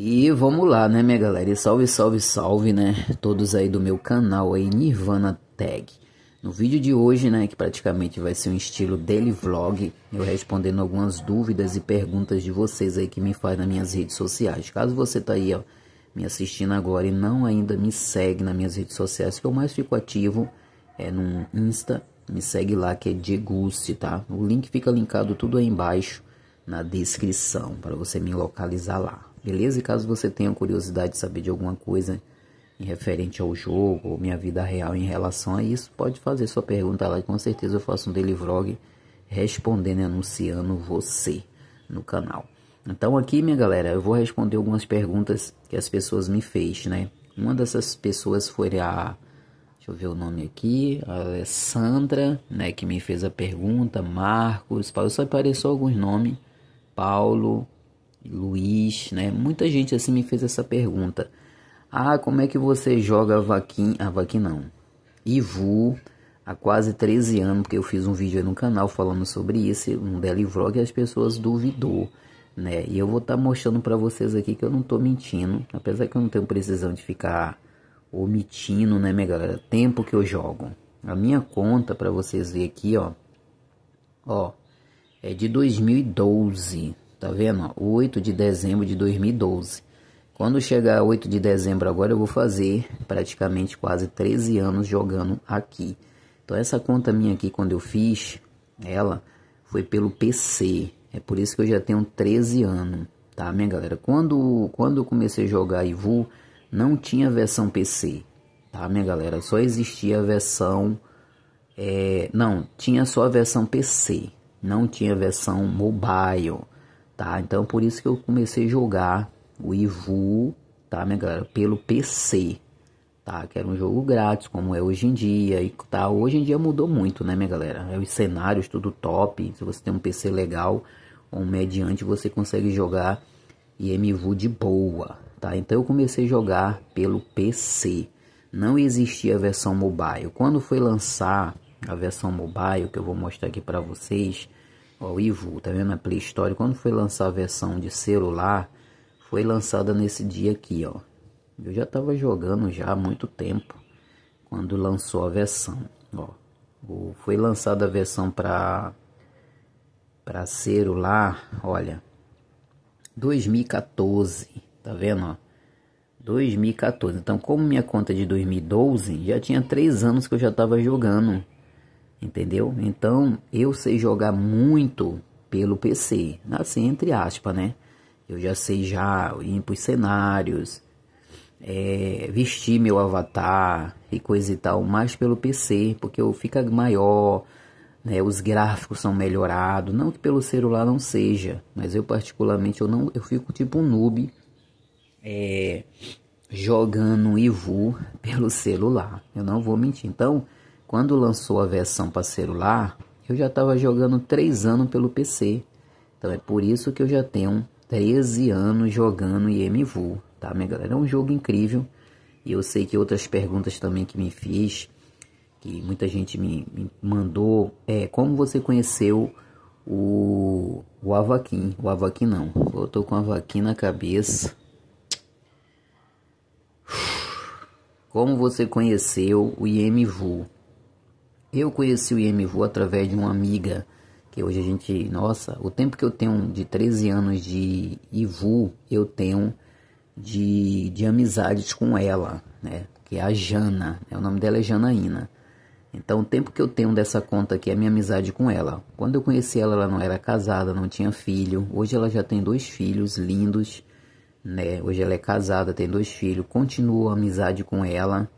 E vamos lá, né, minha galera? E salve, salve, salve, né? Todos aí do meu canal aí, Nirvana Tag. No vídeo de hoje, né, que praticamente vai ser um estilo daily vlog, eu respondendo algumas dúvidas e perguntas de vocês aí que me fazem nas minhas redes sociais. Caso você tá aí, ó, me assistindo agora e não ainda me segue nas minhas redes sociais, que eu mais fico ativo é no Insta, me segue lá que é Diegusti, tá? O link fica linkado tudo aí embaixo na descrição para você me localizar lá. Beleza? E caso você tenha curiosidade de saber de alguma coisa em referente ao jogo ou minha vida real em relação a isso, pode fazer sua pergunta lá e com certeza eu faço um daily vlog respondendo e anunciando você no canal. Então aqui, minha galera, eu vou responder algumas perguntas que as pessoas me fez, né? Uma dessas pessoas foi a Deixa eu ver o nome aqui, a Sandra, né, que me fez a pergunta, Marcos, Paulo, só apareceu alguns nomes, Paulo, Luiz, né? Muita gente assim me fez essa pergunta. Ah, como é que você joga vaquinha? a ah, vaquinha não, Ivu, há quase 13 anos, porque eu fiz um vídeo aí no canal falando sobre isso, um Delivlog, e as pessoas duvidou, né? E eu vou estar tá mostrando para vocês aqui que eu não tô mentindo, apesar que eu não tenho precisão de ficar omitindo, né, minha galera? Tempo que eu jogo. A minha conta, para vocês verem aqui, ó, ó, é de 2012, Tá vendo? 8 de dezembro de 2012. Quando chegar 8 de dezembro agora, eu vou fazer praticamente quase 13 anos jogando aqui. Então essa conta minha aqui, quando eu fiz, ela foi pelo PC. É por isso que eu já tenho 13 anos, tá, minha galera? Quando, quando eu comecei a jogar Ivu, não tinha versão PC, tá, minha galera? Só existia a versão... É, não, tinha só a versão PC, não tinha versão mobile tá? Então por isso que eu comecei a jogar o Ivu, tá, minha galera, pelo PC, tá? Que era um jogo grátis, como é hoje em dia e tá, hoje em dia mudou muito, né, minha galera? É os cenários tudo top, se você tem um PC legal ou um mediante, você consegue jogar IMVU de boa, tá? Então eu comecei a jogar pelo PC. Não existia a versão mobile. Quando foi lançar a versão mobile, que eu vou mostrar aqui para vocês, o Ivo, tá vendo? A Play Store, quando foi lançar a versão de celular, foi lançada nesse dia aqui, ó. Eu já tava jogando já há muito tempo, quando lançou a versão, ó. Foi lançada a versão para para celular, olha, 2014, tá vendo, ó. 2014. Então, como minha conta é de 2012, já tinha 3 anos que eu já tava jogando Entendeu? Então, eu sei jogar muito pelo PC, assim entre aspas, né? Eu já sei já ir para os cenários, é, vestir meu avatar e coisa e tal, mais pelo PC, porque eu fica maior, né? Os gráficos são melhorados, não que pelo celular não seja, mas eu particularmente eu não, eu fico tipo um noob é, jogando Ivu pelo celular. Eu não vou mentir. Então, quando lançou a versão para celular, eu já estava jogando 3 anos pelo PC. Então é por isso que eu já tenho 13 anos jogando IMVU, tá, minha galera? É um jogo incrível. E eu sei que outras perguntas também que me fiz, que muita gente me, me mandou, é como você conheceu o, o Avaquim? O Avaquim não, eu tô com o Avaquim na cabeça. Como você conheceu o IMVU? Eu conheci o IMVU através de uma amiga que hoje a gente, nossa, o tempo que eu tenho de 13 anos de IVU, eu tenho de, de amizades com ela, né? Que é a Jana, né? o nome dela é Janaína. Então, o tempo que eu tenho dessa conta aqui é a minha amizade com ela. Quando eu conheci ela, ela não era casada, não tinha filho. Hoje ela já tem dois filhos lindos, né? Hoje ela é casada, tem dois filhos. Continuo a amizade com ela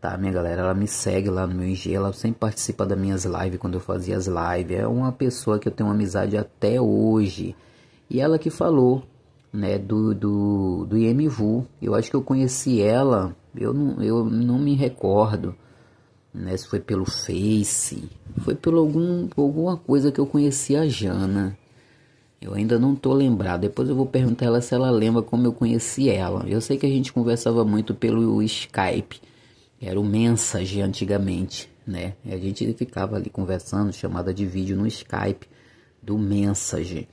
tá? Minha galera, ela me segue lá no meu IG, ela sempre participa das minhas lives quando eu fazia as lives. É uma pessoa que eu tenho uma amizade até hoje. E ela que falou, né, do, do, do IMV Eu acho que eu conheci ela, eu não, eu não me recordo, né, se foi pelo Face, foi por algum, alguma coisa que eu conheci a Jana. Eu ainda não tô lembrado. Depois eu vou perguntar ela se ela lembra como eu conheci ela. Eu sei que a gente conversava muito pelo Skype era o Message antigamente, né? E a gente ficava ali conversando, chamada de vídeo no Skype do Message,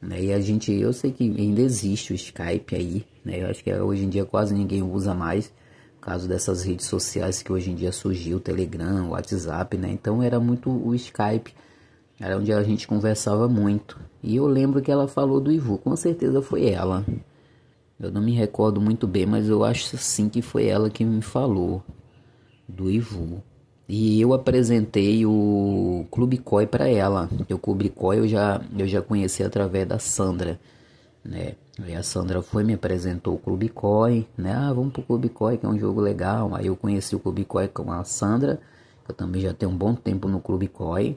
né? E a gente, eu sei que ainda existe o Skype aí, né? Eu acho que hoje em dia quase ninguém usa mais, por causa dessas redes sociais que hoje em dia surgiu, o Telegram, o WhatsApp, né? Então era muito o Skype, era onde a gente conversava muito. E eu lembro que ela falou do Ivu, com certeza foi ela. Eu não me recordo muito bem, mas eu acho sim que foi ela que me falou do Ivu. E eu apresentei o Clube Coi para ela. Eu Clube Coi eu já, eu já conheci através da Sandra, né? E a Sandra foi me apresentou o Clube Coi, né? Ah, vamos pro Clube Coi, que é um jogo legal. Aí eu conheci o Clube Coi com a Sandra, que eu também já tenho um bom tempo no Clube Coi.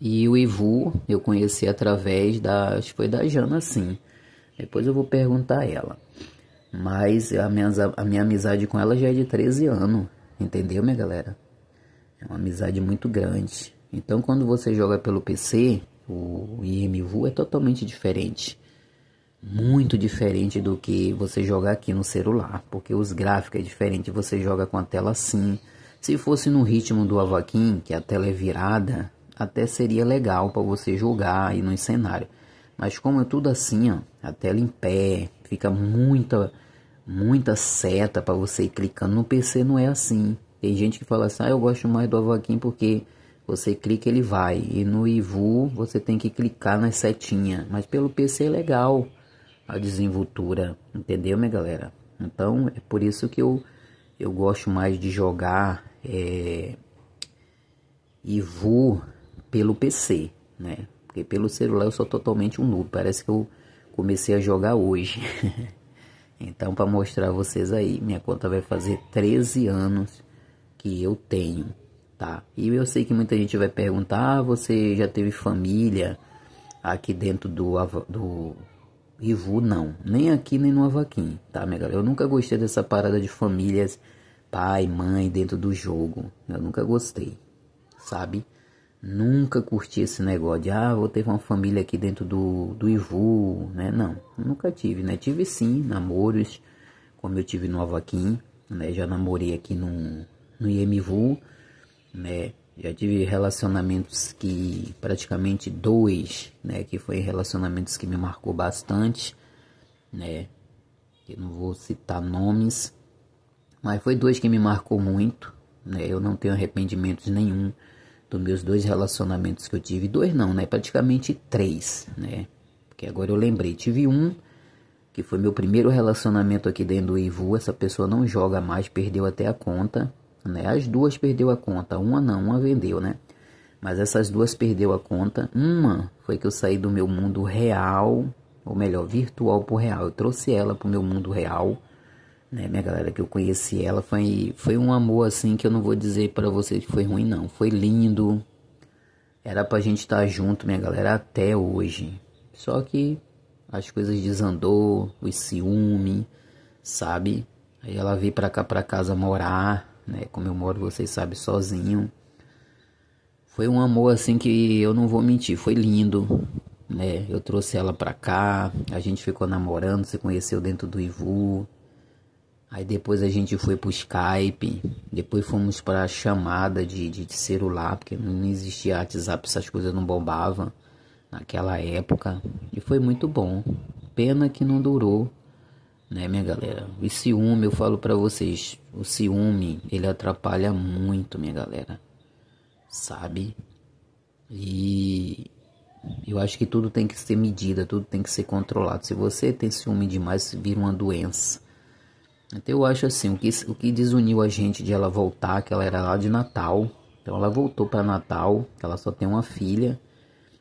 E o Ivu eu conheci através da, acho que foi da Jana, sim. Depois eu vou perguntar a ela. Mas a minha, a minha amizade com ela já é de 13 anos. Entendeu, minha galera? É uma amizade muito grande. Então, quando você joga pelo PC, o IMV é totalmente diferente. Muito diferente do que você jogar aqui no celular, porque os gráficos é diferente, você joga com a tela assim. Se fosse no ritmo do Avaquim, que a tela é virada, até seria legal para você jogar aí no cenário. Mas como é tudo assim, ó, a tela em pé, fica muita muita seta para você ir clicando. No PC não é assim. Tem gente que fala assim: ah, eu gosto mais do Avaquim porque você clica ele vai. E no Ivu você tem que clicar nas setinhas. Mas pelo PC é legal a desenvoltura. Entendeu, minha galera? Então é por isso que eu, eu gosto mais de jogar é, Ivu pelo PC, né? Porque pelo celular eu sou totalmente um noob. Parece que eu comecei a jogar hoje. Então, para mostrar a vocês aí, minha conta vai fazer 13 anos que eu tenho, tá? E eu sei que muita gente vai perguntar: ah, você já teve família aqui dentro do, do Ivu? Não, nem aqui nem no Avaquim, tá, minha galera? Eu nunca gostei dessa parada de famílias, pai, mãe dentro do jogo. Eu nunca gostei, sabe? Nunca curti esse negócio de, ah, vou ter uma família aqui dentro do, do Ivu, né? Não, nunca tive, né? Tive sim namoros, como eu tive no Avaquim, né? Já namorei aqui no, no IMVU, né? Já tive relacionamentos que praticamente dois, né, que foi relacionamentos que me marcou bastante, né? Eu não vou citar nomes, mas foi dois que me marcou muito, né? Eu não tenho arrependimentos nenhum dos meus dois relacionamentos que eu tive, dois não, né? Praticamente três, né? Porque agora eu lembrei, tive um que foi meu primeiro relacionamento aqui dentro do Ivu, essa pessoa não joga mais, perdeu até a conta, né? As duas perdeu a conta, uma não, uma vendeu, né? Mas essas duas perdeu a conta. Uma foi que eu saí do meu mundo real, ou melhor, virtual pro real. Eu trouxe ela pro meu mundo real né, minha galera que eu conheci, ela foi, foi um amor assim que eu não vou dizer para vocês que foi ruim não, foi lindo. Era pra gente estar tá junto, minha galera, até hoje. Só que as coisas desandou, o ciúme, sabe? Aí ela veio para cá para casa morar, né? Como eu moro, vocês sabem, sozinho. Foi um amor assim que eu não vou mentir, foi lindo, né? Eu trouxe ela para cá, a gente ficou namorando, se conheceu dentro do Ivu Aí depois a gente foi pro Skype, depois fomos pra chamada de, de, de celular, porque não existia WhatsApp, essas coisas não bombavam naquela época. E foi muito bom. Pena que não durou, né, minha galera? E ciúme, eu falo para vocês, o ciúme, ele atrapalha muito, minha galera. Sabe? E eu acho que tudo tem que ser medida, tudo tem que ser controlado. Se você tem ciúme demais, vira uma doença até eu acho assim, o que, o que desuniu a gente de ela voltar, que ela era lá de Natal. Então ela voltou para Natal, ela só tem uma filha.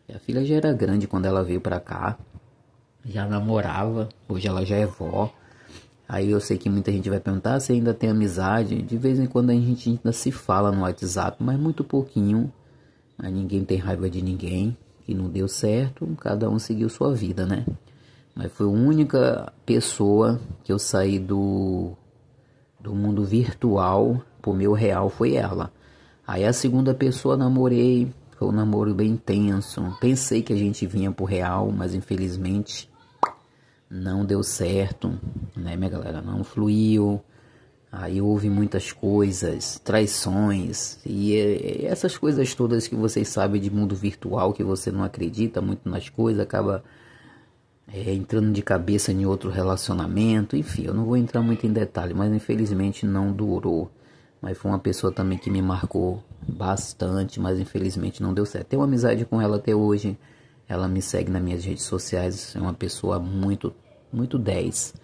E a filha já era grande quando ela veio para cá. Já namorava, hoje ela já é vó. Aí eu sei que muita gente vai perguntar se ah, ainda tem amizade. De vez em quando a gente ainda se fala no WhatsApp, mas muito pouquinho. Mas ninguém tem raiva de ninguém. Que não deu certo, cada um seguiu sua vida, né? Mas foi a única pessoa que eu saí do, do mundo virtual pro meu real foi ela. Aí a segunda pessoa namorei, foi um namoro bem intenso. Pensei que a gente vinha pro real, mas infelizmente não deu certo, né, minha galera? Não fluiu. Aí houve muitas coisas, traições e essas coisas todas que vocês sabem de mundo virtual, que você não acredita muito nas coisas, acaba é, entrando de cabeça em outro relacionamento, enfim, eu não vou entrar muito em detalhe, mas infelizmente não durou. Mas foi uma pessoa também que me marcou bastante, mas infelizmente não deu certo. Tenho amizade com ela até hoje, ela me segue nas minhas redes sociais, é uma pessoa muito, muito 10.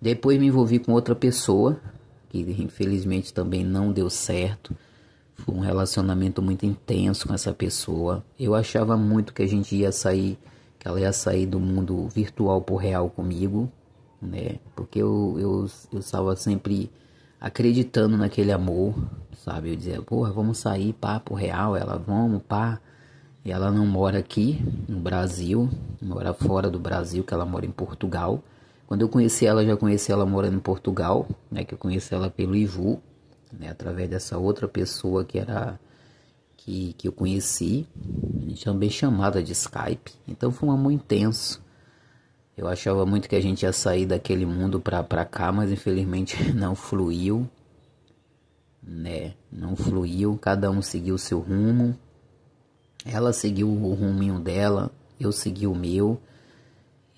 Depois me envolvi com outra pessoa, que infelizmente também não deu certo. Foi um relacionamento muito intenso com essa pessoa. Eu achava muito que a gente ia sair que ela ia sair do mundo virtual pro real comigo, né? Porque eu, eu, eu estava sempre acreditando naquele amor, sabe? Eu dizia, porra, vamos sair, pá, pro real, ela, vamos, pá. E ela não mora aqui no Brasil, mora fora do Brasil, que ela mora em Portugal. Quando eu conheci ela, já conheci ela morando em Portugal, né? Que eu conheci ela pelo Ivu, né? Através dessa outra pessoa que era que, que eu conheci, também é chamada de Skype, então foi um amor intenso. Eu achava muito que a gente ia sair daquele mundo pra, pra cá, mas infelizmente não fluiu, né? Não fluiu, cada um seguiu o seu rumo. Ela seguiu o ruminho dela, eu segui o meu.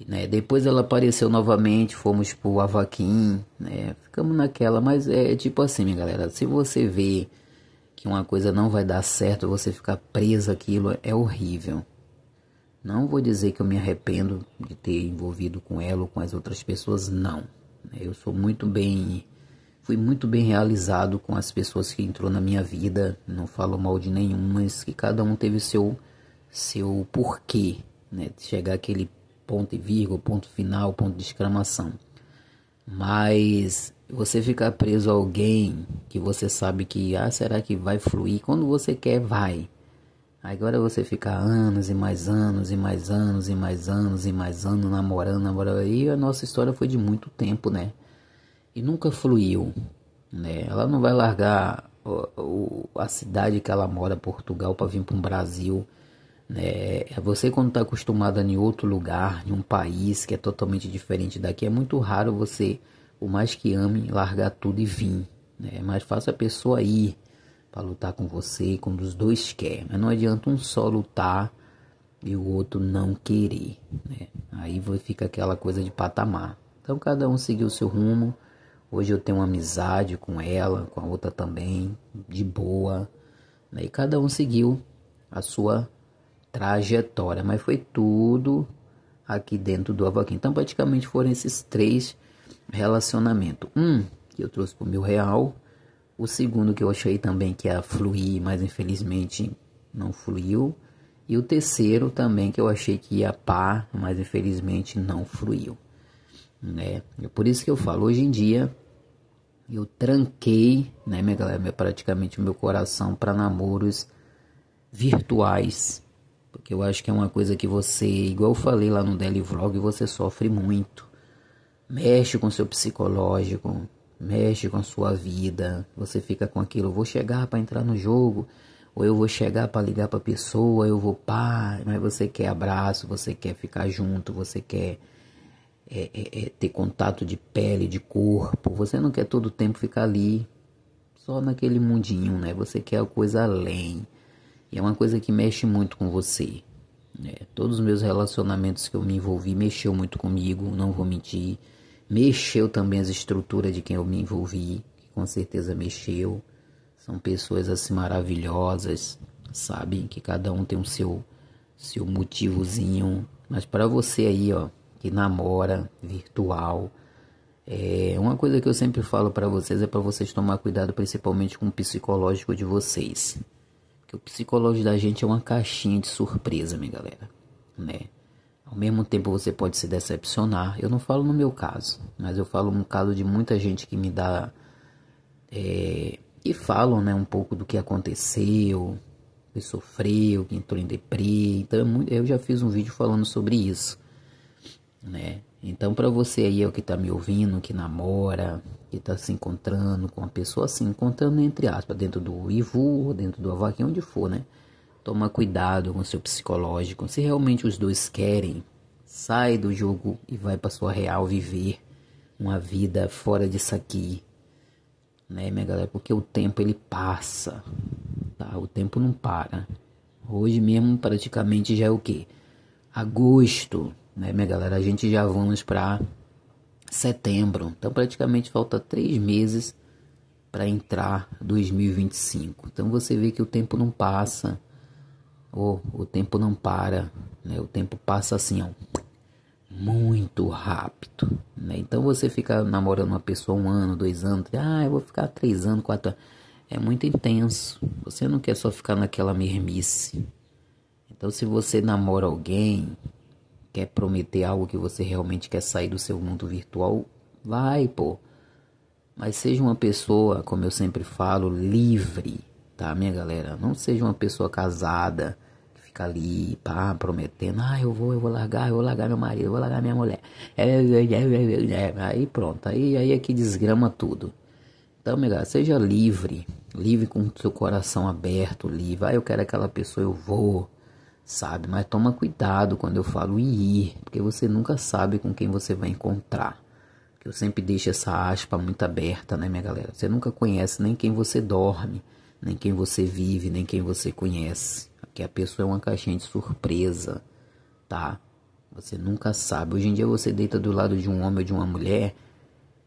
Né? Depois ela apareceu novamente, fomos pro Avaquim, né? Ficamos naquela, mas é tipo assim, minha galera, se você vê que uma coisa não vai dar certo, você ficar preso aquilo é horrível. Não vou dizer que eu me arrependo de ter envolvido com ela ou com as outras pessoas, não. Eu sou muito bem fui muito bem realizado com as pessoas que entrou na minha vida, não falo mal de nenhuma, mas que cada um teve seu seu porquê, né? Chegar aquele ponto e vírgula, ponto final, ponto de exclamação. Mas você ficar preso a alguém que você sabe que, ah, será que vai fluir? Quando você quer, vai. Agora você fica anos e mais anos e mais anos e mais anos e mais anos namorando, namorando. E a nossa história foi de muito tempo, né? E nunca fluiu, né? Ela não vai largar o, o, a cidade que ela mora, Portugal, para vir para o Brasil né? É, você quando está acostumada em outro lugar, em um país que é totalmente diferente daqui, é muito raro você, o mais que ame, largar tudo e vir. Né? É mais fácil a pessoa ir para lutar com você quando os dois querem. Mas não adianta um só lutar e o outro não querer. Né? Aí fica aquela coisa de patamar. Então cada um seguiu o seu rumo. Hoje eu tenho uma amizade com ela, com a outra também, de boa. Né? E cada um seguiu a sua trajetória, mas foi tudo aqui dentro do Avaquim. Então, praticamente foram esses três relacionamentos. Um que eu trouxe por mil real, o segundo que eu achei também que ia fluir, mas infelizmente não fluiu. E o terceiro também que eu achei que ia par, mas infelizmente não fluiu. Né? É por isso que eu falo, hoje em dia eu tranquei, né, minha galera, praticamente o meu coração para namoros virtuais porque eu acho que é uma coisa que você, igual eu falei lá no Daily Vlog, você sofre muito. Mexe com seu psicológico, mexe com a sua vida. Você fica com aquilo, eu vou chegar para entrar no jogo, ou eu vou chegar para ligar para pessoa, eu vou pá, mas você quer abraço, você quer ficar junto, você quer é, é, é, ter contato de pele, de corpo. Você não quer todo o tempo ficar ali só naquele mundinho, né? Você quer a coisa além. E é uma coisa que mexe muito com você. Né? Todos os meus relacionamentos que eu me envolvi mexeu muito comigo, não vou mentir. Mexeu também as estruturas de quem eu me envolvi, que com certeza mexeu. São pessoas assim maravilhosas, sabem que cada um tem o um seu seu motivozinho. Mas para você aí, ó, que namora virtual, é, uma coisa que eu sempre falo para vocês é para vocês tomar cuidado principalmente com o psicológico de vocês que o psicológico da gente é uma caixinha de surpresa, minha galera, né? Ao mesmo tempo você pode se decepcionar. Eu não falo no meu caso, mas eu falo no caso de muita gente que me dá é, que falam, né, um pouco do que aconteceu, que sofreu, que entrou em deprê. Então é eu já fiz um vídeo falando sobre isso, né? Então, para você aí é que está me ouvindo, que namora, que está se encontrando com uma pessoa, se assim, encontrando entre aspas, dentro do Ivu, dentro do Avaquim, onde for, né? Toma cuidado com o seu psicológico. Se realmente os dois querem, sai do jogo e vai para sua real viver uma vida fora disso aqui, né, minha galera? Porque o tempo ele passa, tá? O tempo não para. Hoje mesmo praticamente já é o quê? Agosto né, minha galera? A gente já vamos para setembro, então praticamente falta três meses para entrar 2025. Então você vê que o tempo não passa, ou o tempo não para, né? O tempo passa assim, ó, muito rápido, né? Então você fica namorando uma pessoa um ano, dois anos, ah, eu vou ficar três anos, quatro anos. É muito intenso. Você não quer só ficar naquela mermice. Então, se você namora alguém, quer prometer algo que você realmente quer sair do seu mundo virtual, vai, pô. Mas seja uma pessoa, como eu sempre falo, livre, tá, minha galera? Não seja uma pessoa casada que fica ali, pá, prometendo, ah, eu vou, eu vou largar, eu vou largar meu marido, eu vou largar minha mulher. é, é, é, Aí pronto, aí, aí é que desgrama tudo. Então, minha galera, seja livre, livre com o seu coração aberto, livre. Ah, eu quero aquela pessoa, eu vou sabe? Mas toma cuidado quando eu falo ir, porque você nunca sabe com quem você vai encontrar. Que eu sempre deixo essa aspa muito aberta, né, minha galera? Você nunca conhece nem quem você dorme, nem quem você vive, nem quem você conhece. Aqui a pessoa é uma caixinha de surpresa, tá? Você nunca sabe. Hoje em dia você deita do lado de um homem ou de uma mulher,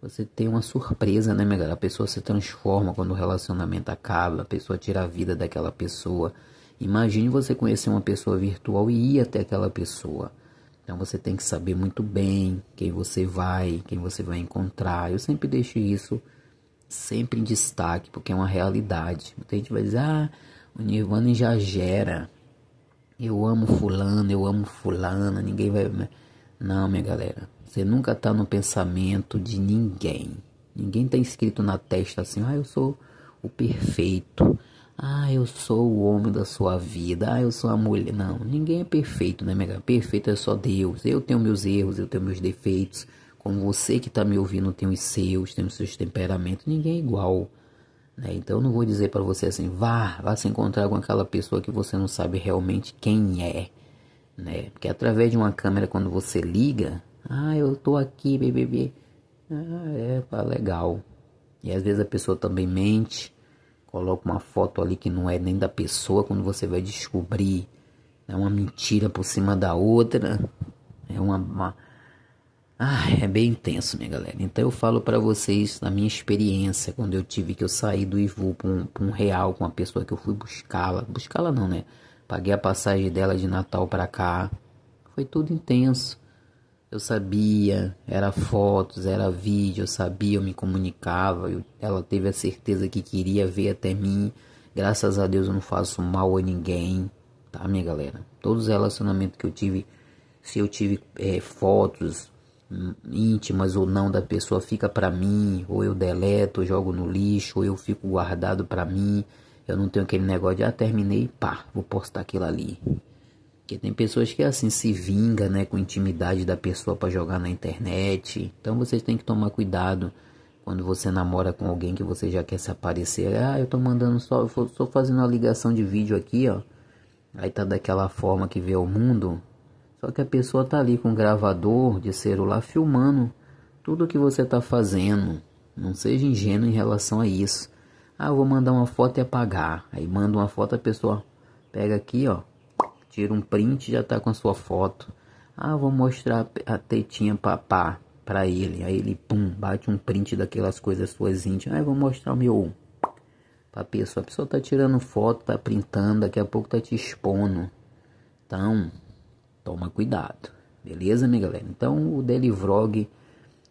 você tem uma surpresa, né, minha galera? A pessoa se transforma quando o relacionamento acaba, a pessoa tira a vida daquela pessoa Imagine você conhecer uma pessoa virtual e ir até aquela pessoa. Então você tem que saber muito bem quem você vai, quem você vai encontrar. Eu sempre deixo isso sempre em destaque, porque é uma realidade. Muita gente vai dizer, ah, o Nirvana já gera. Eu amo fulano, eu amo fulana, ninguém vai. Não, minha galera. Você nunca tá no pensamento de ninguém. Ninguém tá escrito na testa assim, ah, eu sou o perfeito. Ah, eu sou o homem da sua vida. Ah, eu sou a mulher. Não, ninguém é perfeito, né, Mega? Perfeito é só Deus. Eu tenho meus erros, eu tenho meus defeitos. Como você que está me ouvindo tem os seus, tem os seus temperamentos. Ninguém é igual. Né? Então eu não vou dizer para você assim, vá, vá se encontrar com aquela pessoa que você não sabe realmente quem é. Né? Porque através de uma câmera, quando você liga, ah, eu tô aqui, bebê. Ah, é, pá, legal. E às vezes a pessoa também mente coloca uma foto ali que não é nem da pessoa, quando você vai descobrir é uma mentira por cima da outra, é uma, uma... Ah, é bem intenso, minha galera. Então eu falo para vocês da minha experiência quando eu tive que eu sair do Ivu pra um, um real com uma pessoa que eu fui buscá-la. Buscá-la não, né? Paguei a passagem dela de Natal para cá. Foi tudo intenso. Eu sabia, era fotos, era vídeo, eu sabia, eu me comunicava. Eu, ela teve a certeza que queria ver até mim. Graças a Deus eu não faço mal a ninguém, tá, minha galera? Todos os relacionamentos que eu tive, se eu tive é, fotos hum, íntimas ou não da pessoa, fica para mim, ou eu deleto, ou jogo no lixo, ou eu fico guardado para mim. Eu não tenho aquele negócio de, ah, terminei, pá, vou postar aquilo ali. Porque tem pessoas que assim se vinga, né, com intimidade da pessoa para jogar na internet. Então vocês têm que tomar cuidado quando você namora com alguém que você já quer se aparecer. Ah, eu tô mandando só, eu tô fazendo uma ligação de vídeo aqui, ó. Aí tá daquela forma que vê o mundo. Só que a pessoa tá ali com um gravador de celular filmando tudo que você tá fazendo. Não seja ingênuo em relação a isso. Ah, eu vou mandar uma foto e apagar. Aí manda uma foto, a pessoa pega aqui, ó tira um print e já tá com a sua foto. Ah, vou mostrar a tetinha papá para ele. Aí ele, pum, bate um print daquelas coisas suas íntimas. Ah, vou mostrar o meu pra pessoa. A pessoa tá tirando foto, tá printando, daqui a pouco tá te expondo. Então, toma cuidado. Beleza, minha galera? Então, o Daily Vlog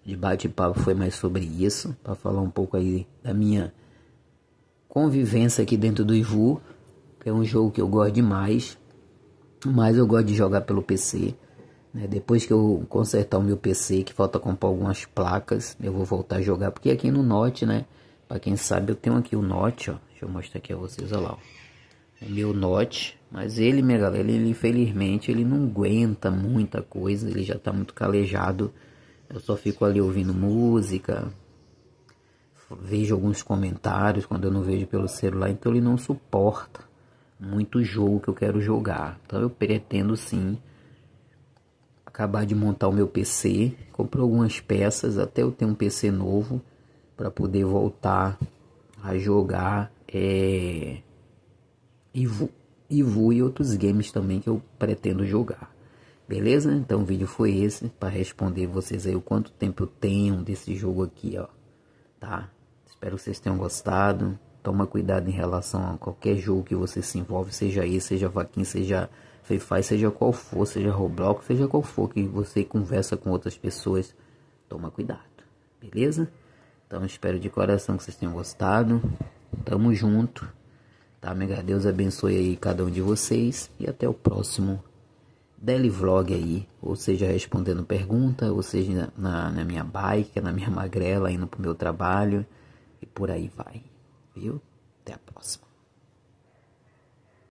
de bate-papo foi mais sobre isso, para falar um pouco aí da minha convivência aqui dentro do Ivu, que é um jogo que eu gosto demais. Mas eu gosto de jogar pelo PC. Né? Depois que eu consertar o meu PC, que falta comprar algumas placas, eu vou voltar a jogar. Porque aqui no Note, né? Pra quem sabe, eu tenho aqui o Note, ó. Deixa eu mostrar aqui a vocês, olha lá, ó. O meu Note. Mas ele, minha galera, ele infelizmente, ele não aguenta muita coisa. Ele já tá muito calejado. Eu só fico ali ouvindo música, vejo alguns comentários quando eu não vejo pelo celular, então ele não suporta muito jogo que eu quero jogar. Então eu pretendo sim acabar de montar o meu PC, comprar algumas peças até eu ter um PC novo para poder voltar a jogar é, Ivu, Ivu e outros games também que eu pretendo jogar. Beleza? Então o vídeo foi esse para responder vocês aí o quanto tempo eu tenho desse jogo aqui, ó. Tá? Espero que vocês tenham gostado. Toma cuidado em relação a qualquer jogo que você se envolve, seja esse, seja vaquinha, seja Free Fire, seja qual for, seja Roblox, seja qual for que você conversa com outras pessoas, toma cuidado, beleza? Então espero de coração que vocês tenham gostado. Tamo junto. Tá, amiga? Deus abençoe aí cada um de vocês e até o próximo Deli Vlog aí, ou seja, respondendo pergunta, ou seja, na, na minha bike, na minha magrela, indo pro meu trabalho e por aí vai. Viu? Até a próxima.